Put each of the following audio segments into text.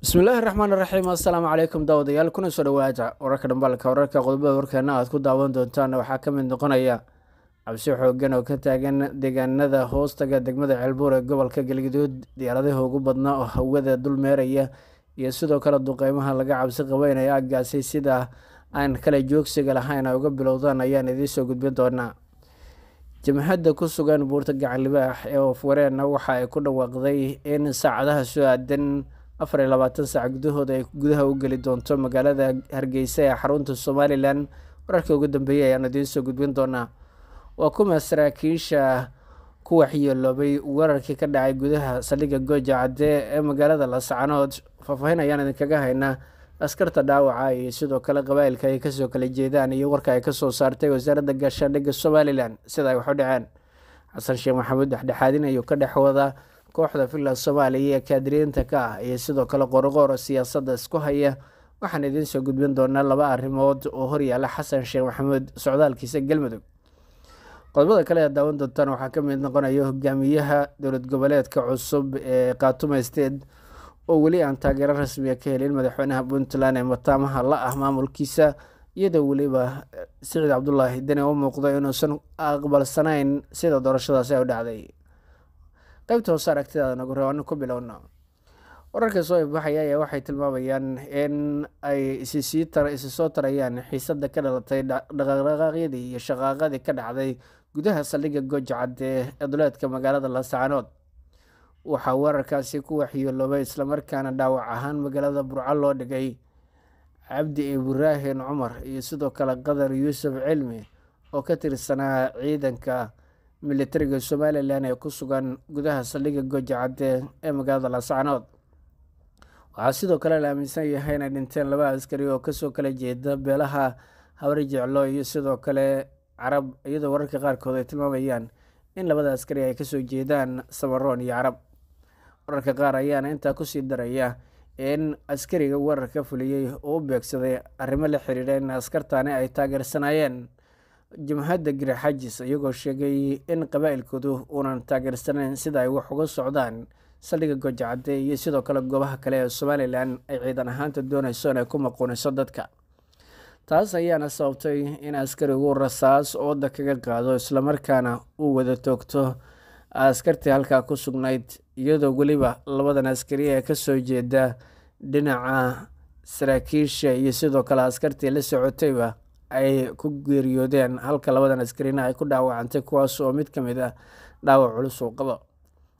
bismi illaahi raxmaan raxiim assalaamu calaykum daawadayaal kuna soo dhawaaja wararka dhambaalka wararka qodobada warkeena aad ku daawan doontaan waxaa ka mid noqonaya cabsi xoogan oo ka taagan deegaanada hoostaga degmada ceelbuur ee gobolka galgaduud diyaaradaha ugu badnaa oo hawada dulmeeraya iyo sidoo kale duqeymaha laga cabsi qabeynaya aggaasi sida aan kala joogsiga lahayn ay uga bilowdaan ayaan idiin soo gudbin doonaa jamhadda ku sugan buurta gacanlibaax ah ee ofwareenna waxa ay ku dhawaaqday in saacadaha soo aadan afar iyo labaatan saac gudahood ay gudaha u geli doonto magaalada hargeysa ee xarunta somalilan wararka ugu dambeeyey ayaan idiin soo gudbin doonaa waa kuma saraakiisha ku waxyeeloobay weerarkii ka dhacay gudaha saldhiga gooja cadee ee magaalada lascanood faahfaahin ayaan idinkaga haynaa askarta dhaawaca iyo sidoo kale qabaa'ilka ay kasoo kala jeedaan iyo warka ay kasoo saartay wasaaradda gaashaandhigga somalilan sida ay waxu dhaceen xasan sheekh maxamuud dhexdhexaadin ayuu ka dhex wadaa kooxda finland soomaaliya ee kaadiriinta ka ah iyo sidoo kale qorqoora siyaasadda isku haya waxaan idiin soo gudbin doonaa laba arrimood oo horyaala xasan sheekh maxamuud socdaalkiisa galmudug qodobada kale ee daawan doontaan waxaa ka mid noqonaya hogaamiyaha dowlad goboleedka cusub ee khaatume state oo weli aan taageero rasmiya ka helin madaxweynaha puntland ee mataamaha la ah maamulkiisa iyadoo weliba siciid cabdulaahi deni u muuqda inuusan aqbalsanayn sida doorashadaasi ay u dhacday qaybta hoose aragtidaada nagu ree ku bilowno wararka soo ifbaxaya ayaa waxay tilmaamayaan in ay isi tarayaan xiisada ka dhalatay dhaqdhaqaaqyadii iyo shaqaaqadii ka dhacday gudaha saldhigga gooja ee duleedka magaalada lasacanood waxaa weerarkaasi ku waxyeeloobay islamarkaana dhaawac ahaan magaalada burca loo dhigay cabdi ibraahin cumar iyo sidoo kale qadar yuusuf cilmi oo ka tirsanaa ciidanka militariga somalilan ee ku sugan gudaha saldhigga goja cadde ee magaalada laascanood waxaa sidoo kale la aaminsan yahay inay dhinteen laba askari oo kasoo kala jeeda beelaha jeclo iyo sidoo kale carab iyadoo wararka qaarkood ay tilmaamayaan in labada askari ay kasoo jeedaan samaroon iyo carab wararka qaar ayaana intaa kusii daraya in askariga weerarka fuliyey uu u beegsaday arrimo la xiriira in askartaani ay taageersanaayeen jumhadda giraxajis iyagoo sheegay in qabaa'ilkoodu uunan taageersanayn sida ay wax uga socdaan saldhiga goojacadde iyo sidoo kale goobaha kale ee somalilan ay ciidan ahaanta doonayso inay ku maquuniso dadka taas ayaana sababtay in askarigu rasaas ooda kaga qaado islamarkaana uu wada toogto askartii halkaa ku sugnayd iyadoo weliba labadan askari ee kasoo jeeda dhinaca saraakiisha iyo sidoo kale askartii la socotayba ay ku geeriyoodeen halka labadan askariin ay ku dhaawacantay kuwaas oo mid ka mid a ah dhaawac culus uu qabo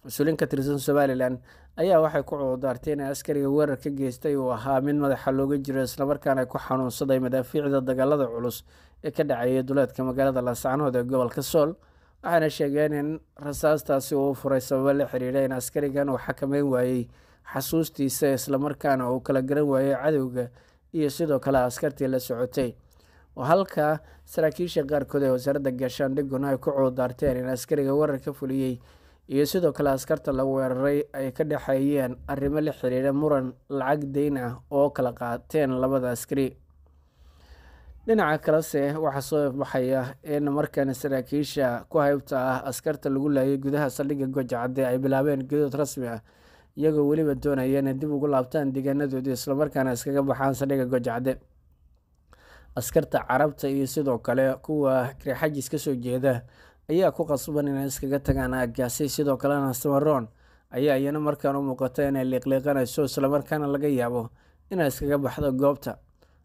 mas-uuliin ka tirsan somalilan ayaa waxay ku cuudaartay inay askariga weerar ka geystay uu ahaa mid madaxa looga jiro islamarkaana ku xanuunsaday madaafiicda dagaalada culus ee ka dhacayay duleedka magaalada laascaanood ee gobolka sool waxaana sheegeen in rasaastaasi uu furay sababo la xiriira in askarigan uu xakameyn waayey xasuustiisa islamarkaana uu kala garan waayey cadowga iyo sidoo kale askartii la socotay oo halkaa saraakiisha qaarkood ee wasaaradda gaashaandhiguna ay ku cuudaarteen in askariga weerarka fuliyey iyo sidoo kale askarta la weeraray ay ka dhexeeyeen arrimo la xiriira muran lacag deyn ah oo kala qaateen labada askari dhinaca kalese waxaa soo baxaya in markan saraakiisha ku haybta ah askarta lagu laayay gudaha saldhigga gojacadde ay bilaabeen gudood rasmi ah iyagoo weliba doonaya inay dib ugu laabtaan deegaanadoodii islamarkaana iskaga baxaan saldhigga gojacadde askarta carabta iyo sidoo kale kuwa kirixajis kasoo jeeda ayaa ku qasban inay iskaga tagaan aagaasi sidoo kalena samaroon ayaa iyana markaan u muuqata inay liiqliiqanayso islamarkaana laga yaabo inay iskaga baxdo goobta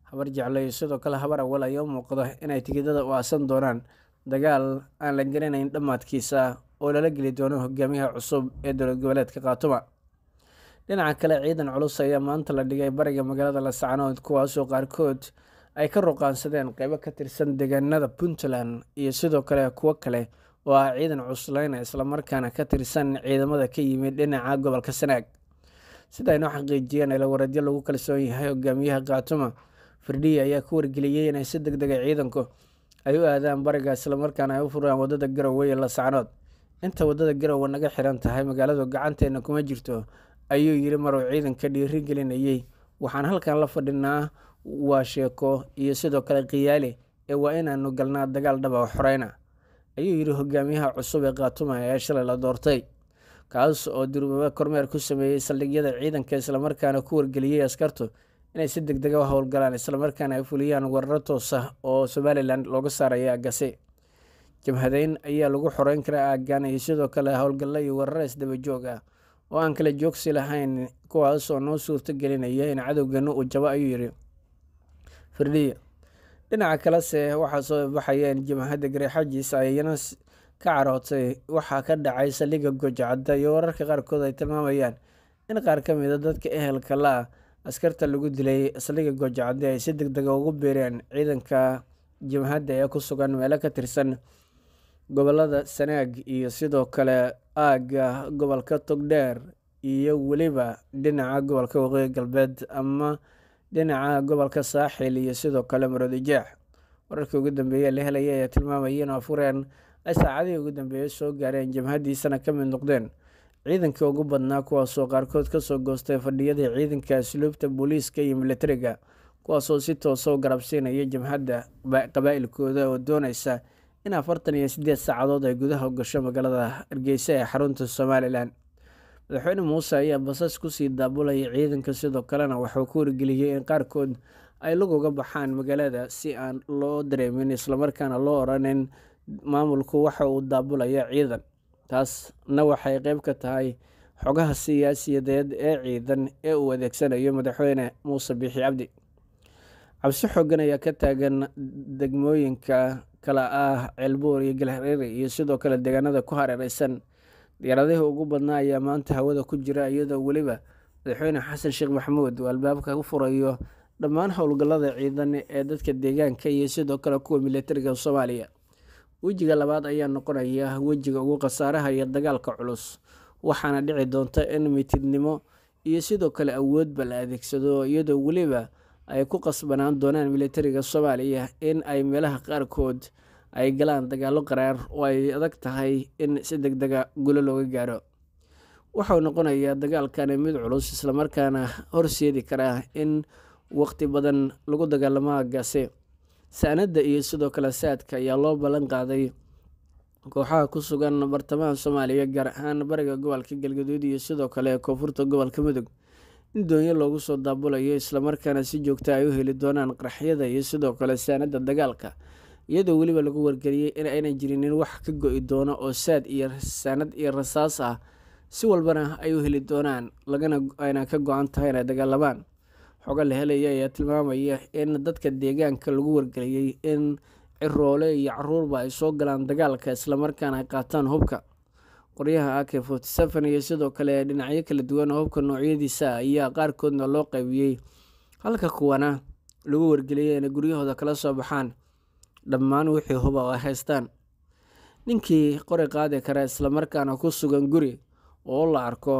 habar jeclo iyo sidoo kale habar awal ayaa u muuqda inay tigidada u aasan doonaan dagaal aan la garanayn dhammaadkiisa oo lala geli doono hogaamiyaha cusub ee dowlad goboleedka khaatuma dhinaca kale ciidan culus ayaa maanta la dhigay bariga magaalada laascanood kuwaasoo qaarkood ay ka ruqaansadeen qeybo ka tirsan deegaanada puntland iyo sidoo kale kuwo kale oo ah ciidan cusleyna ah islamarkaana ka tirsan ciidamada ka yimid dhinaca gobolka sanaag sida aynoo xaqiijiyeen eelawareedyo lagu kalsoon yahay hogaamiyaha kaatuma firdhiye ayaa ku wargeliyey inay si deg dega ah ciidanku ay u aadaan bariga islamarkaana ay u furaan waddada garowe iyo lasacnood inta wadada garowe naga xiran tahay magaaladu gacanteena kuma jirto ayuu yiri maruu ciidanka dhiirigelinayey waxaan halkan la fadhinaa waa sheeko iyo sidoo kale khiyaale ee waa inaanu galnaa dagaal dhaba ah oo xoreyna ayuu yidhi hogaamiyaha cusub ee kaatumaya ee shalay la doortay kaas oo durumabe kormeer ku sameeyey saldhigyada ciidanka islamarkaana ku wargeliyey askartu inay si deg dega ah howlgalaan islamarkaana ay fuliyaan weerar toos ah oo somalilan looga saaraya agase jamhadeyn ayaa lagu xoreyn karaa aagaan iyo sidoo kale howlgalla iyo weerar isdabajoog ah oo aan kala joogsi lahayn kuwaas oo noo suurto gelinaya in cadowgeenu uu jabo ayuu yidhi firdhiya dhinaca kalese waxaa soo baxayeen jamahadda gareexajiis ayayana ka carootay waxaa ka dhacay saldhiga gojacda iyo wararka qaarkood ay tilmaamayaan in qaar ka mida ah dadka ehelka la askarta lagu dilay saldhiga gojacda ay si deg dega ah ugu biireen ciidanka jamhadda ee ku sugan meelo ka tirsan gobolada sanaag iyo sidoo kale aaga gobolka togdheer iyo weliba dhinaca gobolka waqooyi galbeed ama dhinaca gobolka saaxil iyo sidoo kale marodijeex wararkii ugu dambeeye la helaya ayaa tilmaamayay inuu afureen ay saacadihii ugu dambeeyey soo gaareen jamhadiisana ka mid noqdeen ciidankii ugu badnaa kuwaasoo qaarkood kasoo goostay fadhiyadii ciidanka asluubta booliiska iyo militariga kuwaasoo si toosa ah u garabsiinaya jabhadda qabaa'ilkooda oo doonaysa in afartan iyo siddeed saacadood ay gudaha u gasho magaalada hargeysa ee xarunta somalilan madaxweyne muuse ayaa basas kusii daabulaya ciidanka sidoo kalena waxuu ku wargeliyey in qaarkood ay laguga baxaan magaalada si aan loo dareemin islamarkaana loo oranin maamulku waxa uu daabulaya ciidan taasna waxay qeyb ka tahay xogaha siyaasiyadeed ee ciidan ee uu adeegsanayo madaxweyne muuse biixi cabdi cabsi xoogan ayaa ka taagan degmooyinka kale ah ceelbuur iyo galhareere iyo sidoo kale deegaanada ku hareereysan diyaaradihii ugu badnaa ayaa maanta hawada ku jira iyadoo weliba Madaxweyne Xasan Sheekh Maxamuud uu albaabka u furayo dhammaan howlgallada ciidan ee dadka deegaanka iyo sidoo kale kuwa milatariga Soomaaliya. Wejiga labaad ayaa noqonaya wejiga ugu khasaaraha iyo dagaalka culus, waxaana dhici doonta in mitidnimo iyo sidoo kale awoodba la adeegsado iyadoo weliba ay ku qasbanaan doonaan milatariga Soomaaliya in ay meelaha qaarkood ay galaan dagaalo qaraar oo ay adag tahay in si deg dega ah gulo looga gaaro wuxuu noqonayaa dagaalkani mid culus islamarkaana horseedi karaa in waqti badan lagu dagaalamo aagaasi saanadda iyo sidoo kale saadka ayaa loo ballan qaaday kooxaha ku sugan bartamaha soomaaliya gaar ahaan bariga gobolka galgaduud iyo sidoo kale koonfurta gobolka mudug in doonyo loogu soo daabulayo islamarkaana si joogta ay ah u heli doonaan qaraxyada iyo sidoo kale saanadda dagaalka iyadoo weliba lagu wargeliyey in aynan jirinin wax ka go'i i doono oo saad iyo saanad iyo rasaas ah si walbana ay u heli doonaan lagana ayna ka go-an tahay inay dagaalamaan xoga la helaya ayaa tilmaamaya in dadka deegaanka lagu wargeliyey in ciroole iyo caruurba ay soo galaan dagaalka islamarkaana ay qaataan hubka qoryaha ak forty iyo sidoo kale dhinacyo kala duwan oo hubka noocyadiisa ah ayaa qaarkoodna loo qaybiyey halka kuwana lagu wargeliyay inay guryahooda kala soo baxaan dhammaan wixii huba ay haystaan ninkii qori qaadi kara islamarkaana ku sugan guri oo la arko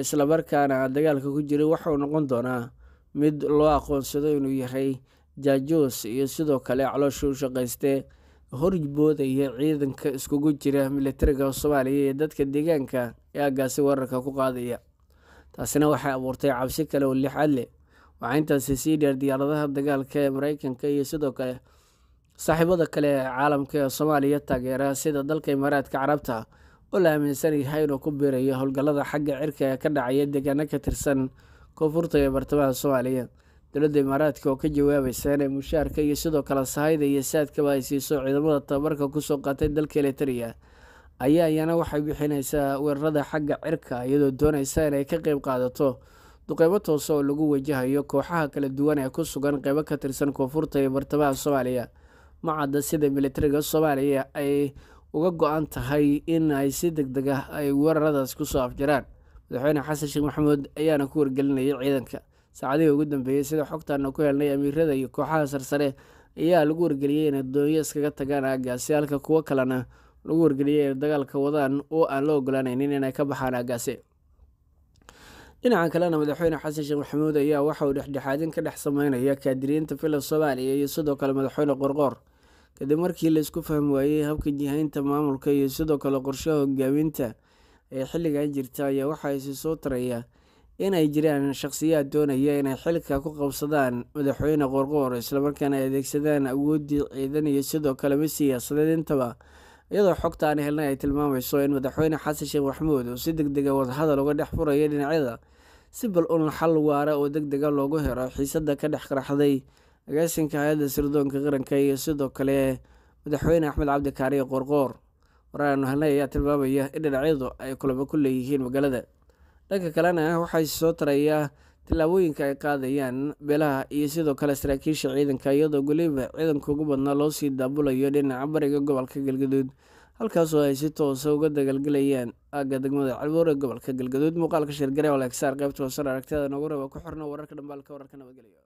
islamarkaana dagaalka ku jiray waxuu noqon doonaa mid loo aqoonsado inuu yahay jaajoos iyo sidoo kale caloosha u shaqaystee horboodaya ciidanka iskugu jira militariga soomaaliya iyo dadka deegaanka ee aggaasi weerarka ku qaadaya taasina waxay abuurtay cabsi kale oo lixadleh waxaa intaasi sii dheer diyaaradaha dagaalka ee mareykanka iyo sidoo kale saaxiibada kale ee caalamka ee soomaaliya taageera sida dalka imaaraadka carabta oo la aaminsan yahay inuu ku biirayo howlgallada xagga cirka ee ka dhacaya deegaano ka tirsan koonfurta iyo bartamaha soomaaliya dowladda imaaraadka oo ka jawaabaysa inay mushaarka iyo sidoo kale sahayda iyo saadkaba ay siiso ciidamada tababarka kusoo qaatay dalka eliteria ayaa iyana waxay bixinaysaa weerarada xagga cirka iyadoo doonaysa inay ka qeyb qaadato duqeybo toose ah oo lagu wajahayo kooxaha kala duwan ee ku sugan qeybo ka tirsan koonfurta iyo bartamaha soomaaliya macadda sida militariga soomaaliya ay uga go-an tahay in ay si deg deg ah ay weeraradaas kusoo afjaraan madaxweyne xasan sheekh maxamuud ayaana ku wargelinaya ciidanka saacadihii ugu dambeeyey sida xogtaana ku helnay amiirada iyo kooxaha sarsare ayaa lagu wargeliyey inay doonyo iskaga tagaan aagaasi halka kuwo kalena lagu wargeliyey inay dagaalka wadaan oo aan la ogolaanaynin inay ka baxaan aagaasi dhinaca kalena madaxweyne xasan sheekh maxamuud ayaa waxa uu dhexdhexaadin ka dhex sameynaya kaadiriyiinta filan soomaaliya iyo sidoo kale madaxweyne qorqoor kadib markii laysku fahmi waayey habka jihaynta maamulka iyo sidoo kale qorshaha hogaaminta ee xilligan jirta ayaa waxaa isi soo taraya inay jiraan shaqsiyaad doonaya inay xilka ku qabsadaan madaxweyne qoorqoor islamarkaana ay adeegsadaan awooddii ciidan iyo sidoo kale mid siyaasadeed intaba iyadoo xogta aan helnay ay tilmaamayso in madaxweyne xasan sheekh maxamuud uu si deg dega ah wadahadal uga dhex furaya dhinacyada si bal un xal waara oo deg dega ah loogu hero xiisadda ka dhex qaraxday agaasinka hay-adda sirdoonka qaranka iyo sidoo kale madaxweyne axmed cabdi kaariyo qoorqoor waraanu halnay ayaa tilmaamaya in dhinacyadu ay kulamo ku leeyihiin magaalada dhanka kalena waxaa soo taraya tillaabooyinka ay qaadayaan beelaha iyo sidoo kale saraakiisha ciidanka iyadoo weliba ciidanka ugu badnaa loo sii daabulayo dhinaca bariga gobolka galgaduud halkaasoo ay si toosa ah uga dagaalgelayaan aaga degmada calbuur gobolka galgaduud muuqaalka shirgare oo leegsaar qaybta hoosar aragtiyada noogu reeba ku xirno wararka dhambaalka wararka nabadgelyo